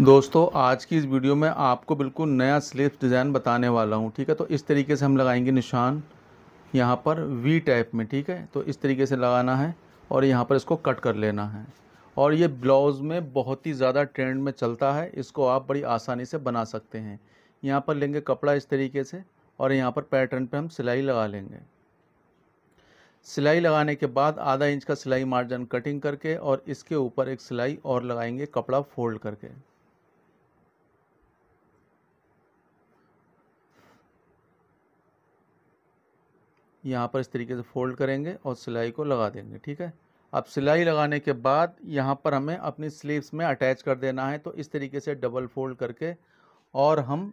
दोस्तों आज की इस वीडियो में आपको बिल्कुल नया स्लीव डिज़ाइन बताने वाला हूँ ठीक है तो इस तरीके से हम लगाएंगे निशान यहाँ पर वी टाइप में ठीक है तो इस तरीके से लगाना है और यहाँ पर इसको कट कर लेना है और ये ब्लाउज़ में बहुत ही ज़्यादा ट्रेंड में चलता है इसको आप बड़ी आसानी से बना सकते हैं यहाँ पर लेंगे कपड़ा इस तरीके से और यहाँ पर पैटर्न पर हम सिलाई लगा लेंगे सिलाई लगाने के बाद आधा इंच का सिलाई मार्जिन कटिंग करके और इसके ऊपर एक सिलाई और लगाएंगे कपड़ा फोल्ड करके यहाँ पर इस तरीके से फोल्ड करेंगे और सिलाई को लगा देंगे ठीक है अब सिलाई लगाने के बाद यहाँ पर हमें अपनी स्लीव्स में अटैच कर देना है तो इस तरीके से डबल फोल्ड करके और हम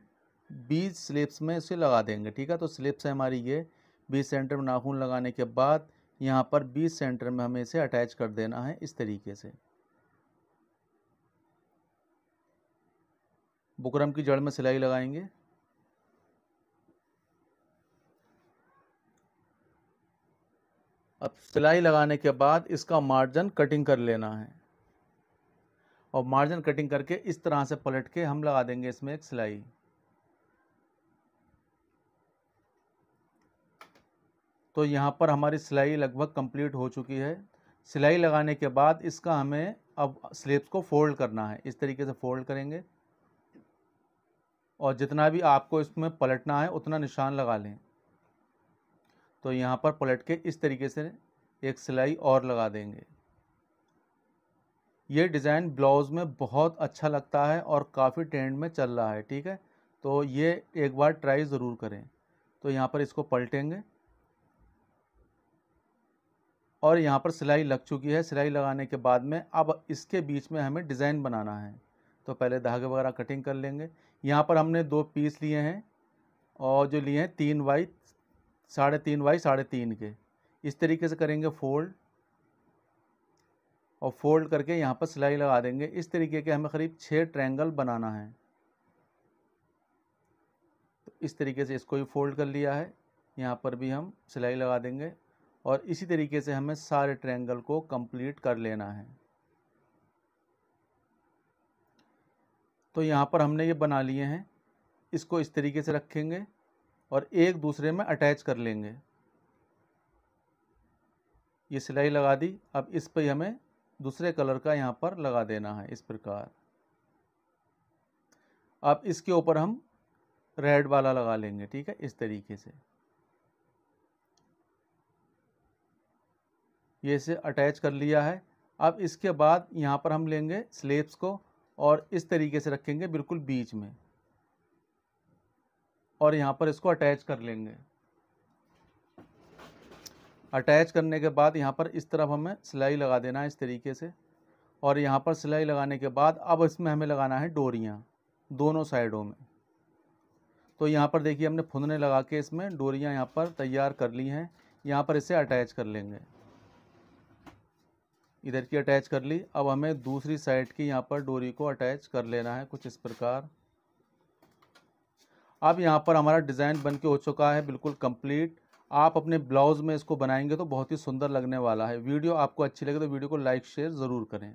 बीस स्लिप्स में इसे लगा देंगे ठीक है तो स्लिप्स है हमारी ये बीस सेंटर में नाखून लगाने के बाद यहाँ पर बीस सेंटर में हमें इसे अटैच कर देना है इस तरीके से बुकरम की जड़ में सिलाई लगाएंगे अब सिलाई लगाने के बाद इसका मार्जिन कटिंग कर लेना है और मार्जिन कटिंग करके इस तरह से पलट के हम लगा देंगे इसमें एक सिलाई तो यहाँ पर हमारी सिलाई लगभग कंप्लीट हो चुकी है सिलाई लगाने के बाद इसका हमें अब स्लीव्स को फोल्ड करना है इस तरीके से फोल्ड करेंगे और जितना भी आपको इसमें पलटना है उतना निशान लगा लें तो यहाँ पर पलट के इस तरीके से एक सिलाई और लगा देंगे ये डिज़ाइन ब्लाउज़ में बहुत अच्छा लगता है और काफ़ी ट्रेंड में चल रहा है ठीक है तो ये एक बार ट्राई ज़रूर करें तो यहाँ पर इसको पलटेंगे और यहाँ पर सिलाई लग चुकी है सिलाई लगाने के बाद में अब इसके बीच में हमें डिज़ाइन बनाना है तो पहले धागे वगैरह कटिंग कर लेंगे यहाँ पर हमने दो पीस लिए हैं और जो लिए हैं तीन बाई साढ़े तीन बाई साढ़े तीन के इस तरीके से करेंगे फोल्ड और फोल्ड करके यहाँ पर सिलाई लगा देंगे इस तरीके के हमें करीब छः ट्रैंगल बनाना है तो इस तरीके से इसको भी फोल्ड कर लिया है यहाँ पर भी हम सिलाई लगा देंगे और इसी तरीके से हमें सारे ट्रैंगल को कंप्लीट कर लेना है तो यहाँ पर हमने ये बना लिए हैं इसको इस तरीके से रखेंगे और एक दूसरे में अटैच कर लेंगे ये सिलाई लगा दी अब इस पर हमें दूसरे कलर का यहाँ पर लगा देना है इस प्रकार अब इसके ऊपर हम रेड वाला लगा लेंगे ठीक है इस तरीके से ये इसे अटैच कर लिया है अब इसके बाद यहाँ पर हम लेंगे स्लेब्स को और इस तरीके से रखेंगे बिल्कुल बीच में और यहाँ पर इसको अटैच कर लेंगे अटैच करने के बाद यहाँ पर इस तरफ हमें सिलाई लगा देना है इस तरीके से और यहाँ पर सिलाई लगाने के बाद अब इसमें हमें लगाना है डोरियाँ दोनों साइडों में तो यहाँ पर देखिए हमने फुंदने लगा के इसमें डोरियाँ यहाँ पर तैयार कर ली हैं यहाँ पर इसे अटैच कर लेंगे इधर की अटैच कर ली अब हमें दूसरी साइड की यहाँ पर डोरी को अटैच कर लेना है कुछ इस प्रकार अब यहाँ पर हमारा डिज़ाइन बन के हो चुका है बिल्कुल कंप्लीट आप अपने ब्लाउज़ में इसको बनाएंगे तो बहुत ही सुंदर लगने वाला है वीडियो आपको अच्छी लगे तो वीडियो को लाइक शेयर ज़रूर करें